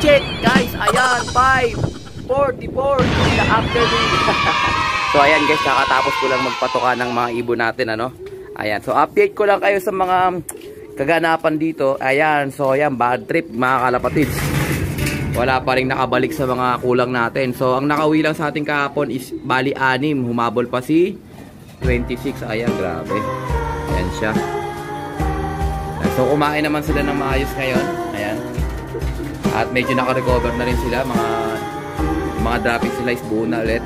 Time guys. Ayan, 5.44 in the afternoon. so, ayan guys, kakatapos ko lang magpatoka ng mga ibon natin, ano? Ayan, so update ko lang kayo sa mga kaganapan dito. Ayan, so ayan, bad trip, mga kalapatids. Wala pa rin nakabalik sa mga kulang natin. So, ang nakauwi lang sa ating kahapon is bali 6 Humabol pa si 26. Ayan, grabe. Ayan siya. So, kumain naman sila ng maayos ngayon. Ayan. At medyo naka-recover na rin sila. Mga, mga dropping sila is buo na ulit.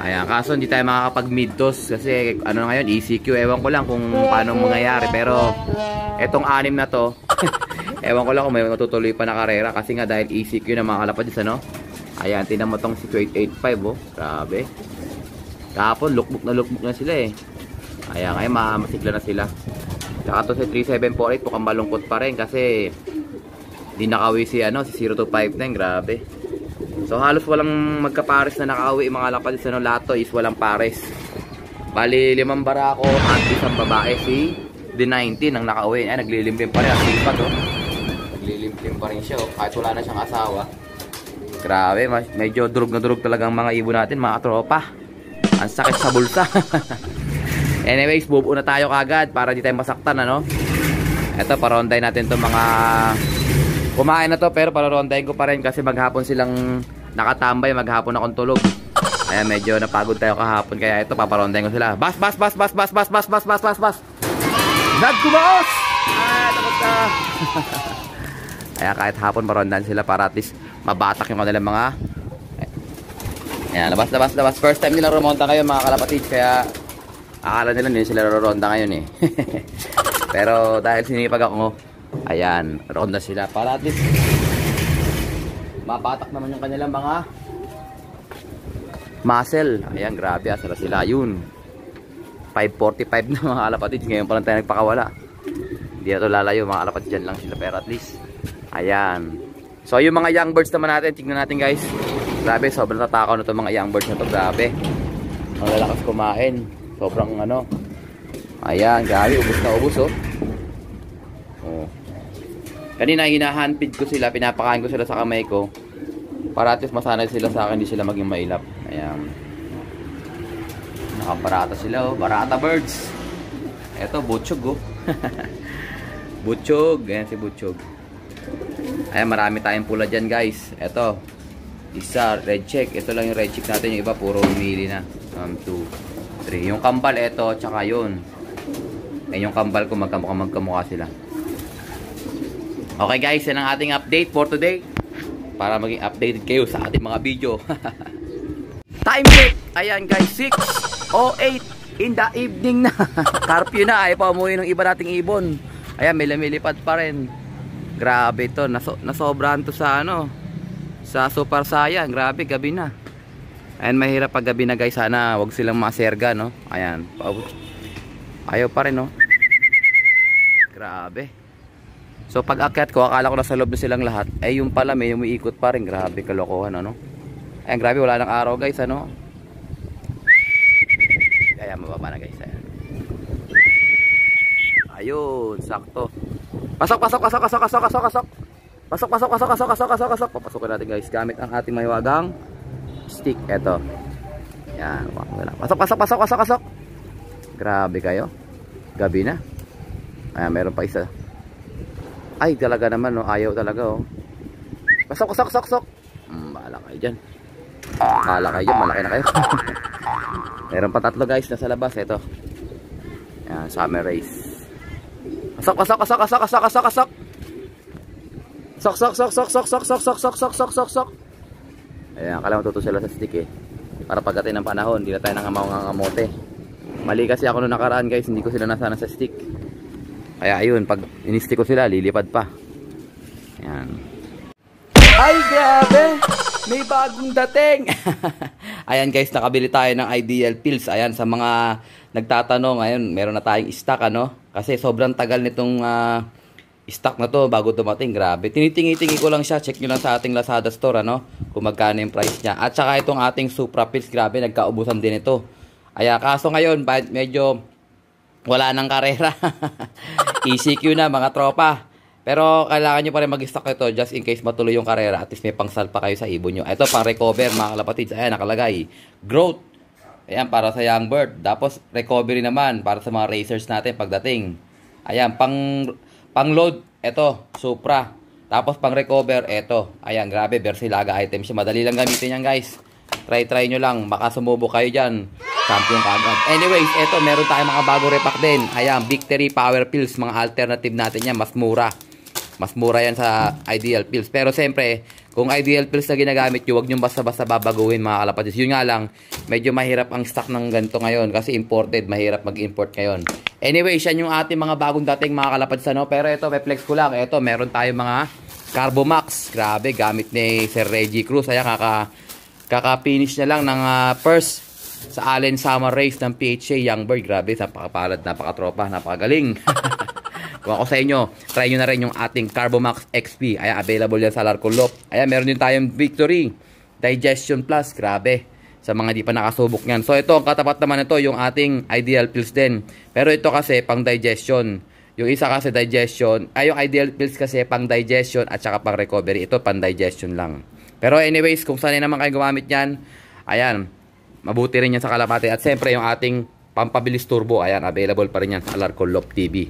Ayan, kaso hindi tayo makakapag mid toss kasi ano na ngayon, ECQ. Ewan ko lang kung paano mangyayari. Pero etong anim na to, ewan ko lang kung may matutuloy pa na karera kasi nga dahil ECQ na mga kalapadis, ano? Ayan, tinan mo tong si 885, oh. Grabe. Tapos, lukbuk na lukbuk na sila, eh. Ayan, ngayon, masikla na sila. Tsaka to sa 3748, mukhang malungkot pa rin kasi Di nakawi si ano, si 0259, grabe. So halos walang magkapares na nakawi mga lapad lakpadis ano lahat to is walang pares. Bali limang barako at isang babae si D19 ang nakauwi. Ay naglilimlim pa rin ang sipat oh. Naglilimlim pa rin siya oh. Kahit wala na siyang asawa. Grabe, medyo durog na durog talaga ang mga ibo natin, mga tropa. Ang sakit sa bulsa. Anyways, bubo na tayo kagad para di tayo masaktan ano. Ito, paronday natin 'tong mga Kumain na to pero pararondahin ko pa rin kasi maghapon silang nakatambay, maghapon akong tulog. Ayan, medyo napagod tayo kahapon kaya ito paparondahin ko sila. Bas, bas, bas, bas, bas, bas, bas, bas, bas, bas, bas. Nag kumaos! Ah, takot ka. Kaya kahit hapon parondahan sila para at least mabatak yung kanilang mga Ayan, labas, labas, labas. First time nila rumonta kayo mga kalapatid. Kaya akala nila nyo sila roronda ngayon eh. Pero dahil sinipag ako, Ayan, ronda sila para at least mapatak naman yung kanilang mga muscle. Ayan, grabe asara ah, sila. Yun. 5.45 na mga alapatid. Ngayon pa lang tayo nagpakawala. Hindi na to lalayo. Mga alapatid dyan lang sila. Pero at least, ayan. So, yung mga young birds naman natin. Tignan natin guys. Grabe, sobrang tatakaw na to mga young birds na to. Grabe. Ang lalakas kumain. Sobrang ano. Ayan, grabe. Ubus na ubus oh. Oh. Kanina hinahandpid ko sila, pinapakain ko sila sa kamay ko. Para at least masanay sila sa akin, hindi sila maging mailap. Ayan. Nakabarata sila oh. Barata birds. Ito, butchog oh. butchog. Ayan si butchog. Ayan, marami tayong pula dyan guys. Ito. Isa, red check. Ito lang yung red check natin. Yung iba, puro umili na. 1, 2, 3. Yung kambal, ito. Tsaka yun. Ayan yung kambal ko, magkamukha-magkamukha sila. Okay guys, yan ang ating update for today. Para maging updated kayo sa ating mga video. Time check! Ayan guys, 6.08 in the evening na. Carpio na, ay pa umuwi ng iba nating ibon. Ayan, may lumilipad pa rin. Grabe to, naso nasobrahan to sa ano, sa Super Saiyan. Grabe, gabi na. Ayan, mahirap pag gabi na guys. Sana wag silang maserga, no? Ayan. Ayaw pa rin, no? Grabe. So pag akyat ko, akala ko nasa loob na silang lahat. Eh yung pala may umiikot pa rin. Grabe kalokohan ano. Ay grabe wala nang araw guys ano. Kaya mababa na guys. Ayan. Ayun, sakto. Pasok, pasok, pasok, pasok, pasok, pasok, pasok. Pasok, pasok, pasok, pasok, pasok, pasok, pasok. Papasukin natin guys gamit ang ating mahiwagang stick. Ito. Yan. Pasok, pasok, pasok, pasok, pasok. Grabe kayo. Gabi na. Ayan, meron pa isa. Ay, talaga naman, no? Ayaw talaga, oh. Pasok, sok, sok, sok. Hmm, bahala kayo dyan. Bahala kayo dyan, malaki na kayo. Meron pa tatlo, guys, nasa labas. Ito. Ayan, summer race. Pasok, pasok, pasok, pasok, pasok, pasok, pasok. Sok, sok, sok, sok, sok, sok, sok, sok, sok, sok, sok, sok, sok. Ayan, akala matuto sila sa stick, eh. Para pagdating ng panahon, hindi na tayo nangamaw ng amote. Mali kasi ako noong nakaraan, guys. Hindi ko sila nasana sa stick. Kaya ayun, pag inisti ko sila, lilipad pa. Ayan. Ay, grabe! May bagong dating! ayan guys, nakabili tayo ng Ideal Pills. Ayan, sa mga nagtatanong, ayun, meron na tayong stock, ano? Kasi sobrang tagal nitong uh, stock na to bago dumating. Grabe. Tinitingi-tingi ko lang siya. Check nyo lang sa ating Lazada store, ano? Kung magkano yung price niya. At saka itong ating Supra Pills, grabe, nagkaubusan din ito. Ayan, kaso ngayon, medyo wala nang karera. ECQ na mga tropa. Pero kailangan nyo pa rin mag-stock ito just in case matuloy yung karera. At least may pangsal pa kayo sa ibon nyo. Ito pang recover mga kalapatids. Ayan nakalagay. Growth. Ayan para sa young bird. Tapos recovery naman para sa mga racers natin pagdating. Ayan pang, pang load. Ito Supra. Tapos pang recover. Ito. Ayan grabe. Versilaga item siya. Madali lang gamitin yan guys. Try-try nyo lang. Baka sumubo kayo dyan. Champion kagad. Anyways, eto meron tayong mga bago repack din. Ayan, Victory Power Pills. Mga alternative natin yan. Mas mura. Mas mura yan sa Ideal Pills. Pero siyempre, kung Ideal Pills na ginagamit nyo, huwag nyo basta-basta babaguhin mga kalapatis. Yun nga lang, medyo mahirap ang stock ng ganito ngayon. Kasi imported, mahirap mag-import ngayon. Anyway, yan yung ating mga bagong dating mga kalapatis. Ano? Pero eto may flex ko lang. eto meron tayong mga Carbomax. Grabe, gamit ni Sir Reggie Cruz. Ayan, kaka Kaka-finish na lang ng uh, first sa Allen Summer Race ng PHA Youngbird. Grabe, napakapalad, napakatropa, napakagaling. Kung ako sa inyo, try nyo na rin yung ating Carbomax XP. Ayan, available yan sa Larcolop. Ayan, meron din tayong Victory. Digestion Plus, grabe. Sa mga di pa nakasubok yan. So ito, ang katapat naman nito, yung ating Ideal Pills din. Pero ito kasi, pang digestion. Yung isa kasi digestion. Ay, yung Ideal Pills kasi, pang digestion at saka pang recovery. Ito, pang digestion lang. Pero anyways, kung saan naman kayo gumamit yan, ayan, mabuti rin yan sa kalapate. At syempre, yung ating pampabilis turbo, ayan, available pa rin yan sa Alarco Lop TV.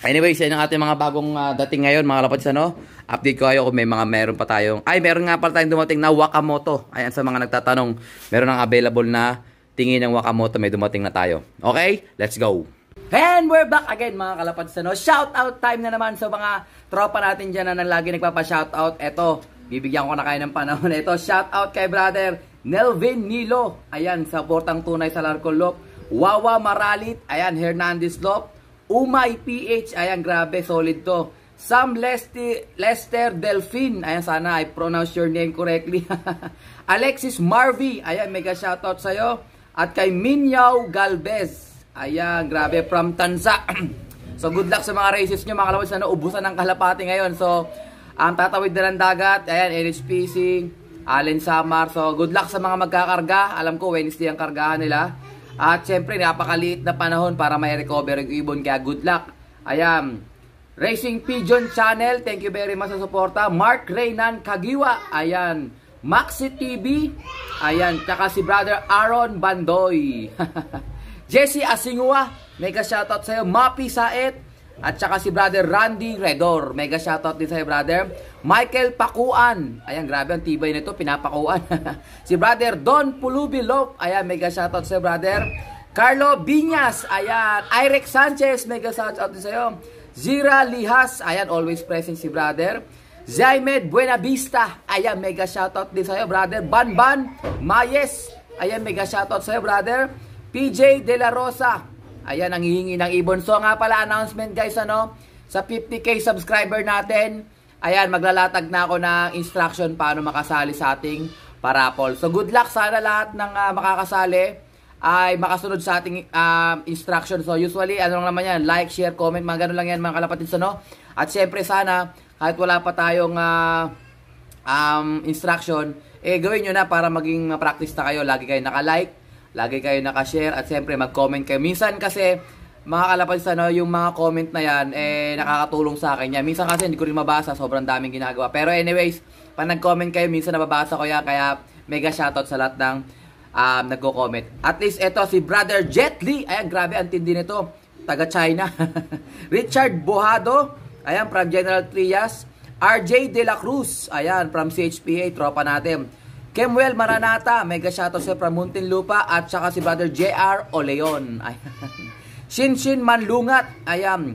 Anyways, yan yung ating mga bagong uh, dating ngayon, mga lapatis, ano? Update ko kayo kung may mga meron pa tayong... Ay, meron nga pala tayong dumating na Wakamoto. Ayan, sa mga nagtatanong, meron ang available na tingin ng Wakamoto, may dumating na tayo. Okay? Let's go! And we're back again mga kalapads. Ano? Shout out time na naman sa mga tropa natin diyan na nang lagi nagpapa-shout out. Eto, Bibigyan ko na kayo ng panahon na ito. Shout out kay brother Nelvin Nilo. Ayan, sa Portang Tunay sa Larcolop. Wawa Maralit. Ayan, Hernandez Lop. Umay PH. Ayan, grabe, solid to. Sam Lesti, Lester Delfin. Ayan, sana I pronounce your name correctly. Alexis Marvy. Ayan, mega shout shoutout sa'yo. At kay Minyaw Galvez. Ayan, grabe, from Tanza. so, good luck sa mga races nyo, mga kalabas na ano, naubusan ng kalapati ngayon. So, ang tatawid na ng dagat, ayan, Eric Fishing, Allen Samar. So, good luck sa mga magkakarga. Alam ko, Wednesday ang kargahan nila. At syempre, napakaliit na panahon para ma-recover yung ibon. Kaya good luck. Ayan. Racing Pigeon Channel, thank you very much sa suporta. Mark Reynan Kagiwa, ayan. Maxi TV, ayan. Tsaka si brother Aaron Bandoy. Jesse Asingua, mega shoutout sa'yo. Mapi Saet, at saka si brother Randy Redor. Mega shoutout din sa'yo brother. Michael Pakuan. Ayan, grabe ang tibay nito. Pinapakuan. si brother Don Pulubilok. Ayan, mega shoutout sa'yo brother. Carlo Binyas. Ayan. Irek Sanchez. Mega shoutout din sa'yo. Zira Lihas. Ayan, always present si brother. Zaimed Buenavista. Ayan, mega shoutout din sa'yo brother. Banban Mayes. Ayan, mega shoutout sa'yo brother. PJ De La Rosa. Ayan, ang hihingi ng ibon. So nga pala, announcement guys, ano? Sa 50k subscriber natin, ayan, maglalatag na ako ng instruction paano makasali sa ating parapol. So good luck sana lahat ng uh, makakasali ay makasunod sa ating uh, instruction. So usually, ano lang naman yan, like, share, comment, mga ganun lang yan mga kalapatid. So, no? At syempre sana, kahit wala pa tayong uh, um, instruction, eh gawin nyo na para maging ma practice na kayo. Lagi kayo naka-like. Lagi kayo nakashare at siyempre mag-comment kayo. Minsan kasi mga kalapansin no, yung mga comment na yan, eh, nakakatulong sa akin yan. Minsan kasi hindi ko rin mabasa, sobrang daming ginagawa. Pero anyways, pag nag-comment kayo, minsan nababasa ko yan, kaya mega shoutout sa lahat ng um, nagko-comment. At least ito, si Brother Jet Li, ayan, grabe, ang tindi nito, taga China. Richard Bohado, ayan, from General Trias. RJ De La Cruz, ayan, from CHPA, tropa natin. Kemuel Maranata, mega shoutout sa Pramuntin Lupa at saka si Brother JR Oleon. Ayan. Shin Shin Manlungat. Ayan.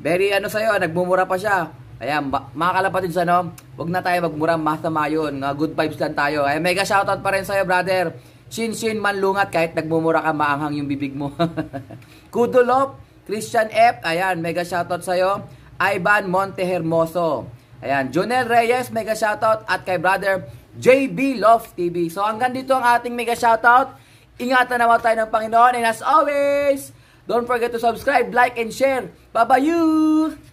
Very ano sa'yo, nagmumura pa siya. Ayan, mga kalapatid sa no, wag na tayo magmura, masama yun. Good vibes lang tayo. Ayan, mega shoutout pa rin sa'yo, brother. Shin Shin Manlungat, kahit nagmumura ka, maanghang yung bibig mo. Kudulop, Christian F. Ayan, mega shoutout sa'yo. Ivan Montehermoso. Ayan, Junel Reyes, mega shoutout. At kay brother JB Love TV. So hanggang dito ang ating mega shoutout. Ingatan naman tayo ng Panginoon. And as always, don't forget to subscribe, like, and share. Bye-bye you!